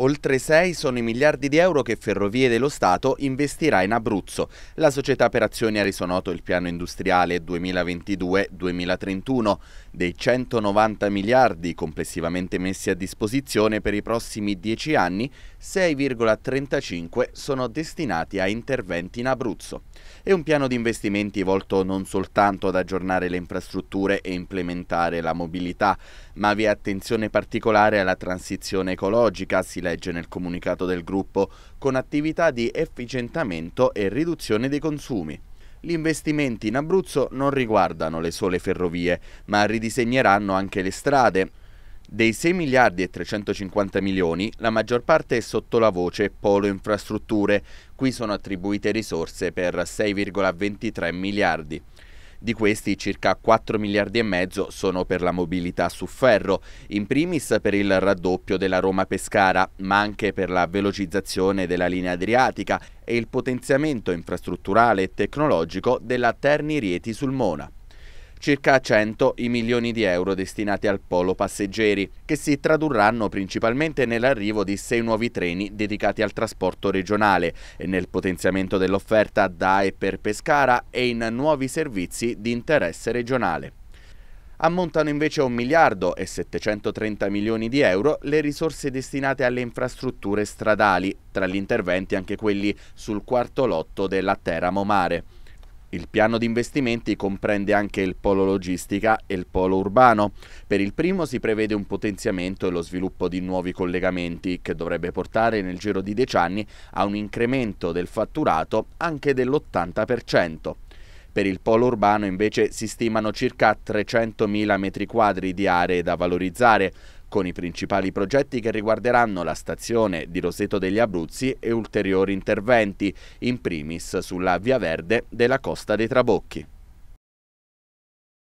Oltre 6 sono i miliardi di euro che Ferrovie dello Stato investirà in Abruzzo. La società per azioni ha reso noto il piano industriale 2022-2031 dei 190 miliardi complessivamente messi a disposizione per i prossimi 10 anni, 6,35 sono destinati a interventi in Abruzzo. È un piano di investimenti volto non soltanto ad aggiornare le infrastrutture e implementare la mobilità, ma vi è attenzione particolare alla transizione ecologica, si legge nel comunicato del gruppo, con attività di efficientamento e riduzione dei consumi. Gli investimenti in Abruzzo non riguardano le sole ferrovie, ma ridisegneranno anche le strade. Dei 6 miliardi e 350 milioni, la maggior parte è sotto la voce Polo Infrastrutture. Qui sono attribuite risorse per 6,23 miliardi. Di questi circa 4 miliardi e mezzo sono per la mobilità su ferro, in primis per il raddoppio della Roma-Pescara, ma anche per la velocizzazione della linea adriatica e il potenziamento infrastrutturale e tecnologico della Terni-Rieti sul Mona circa 100 i milioni di euro destinati al polo passeggeri, che si tradurranno principalmente nell'arrivo di sei nuovi treni dedicati al trasporto regionale e nel potenziamento dell'offerta da e per Pescara e in nuovi servizi di interesse regionale ammontano invece a 1 miliardo e 730 milioni di euro le risorse destinate alle infrastrutture stradali, tra gli interventi anche quelli sul quarto lotto della Teramo Mare. Il piano di investimenti comprende anche il polo logistica e il polo urbano. Per il primo si prevede un potenziamento e lo sviluppo di nuovi collegamenti che dovrebbe portare nel giro di dieci anni a un incremento del fatturato anche dell'80%. Per il polo urbano invece si stimano circa 300.000 m2 di aree da valorizzare, con i principali progetti che riguarderanno la stazione di Roseto degli Abruzzi e ulteriori interventi, in primis sulla Via Verde della Costa dei Trabocchi.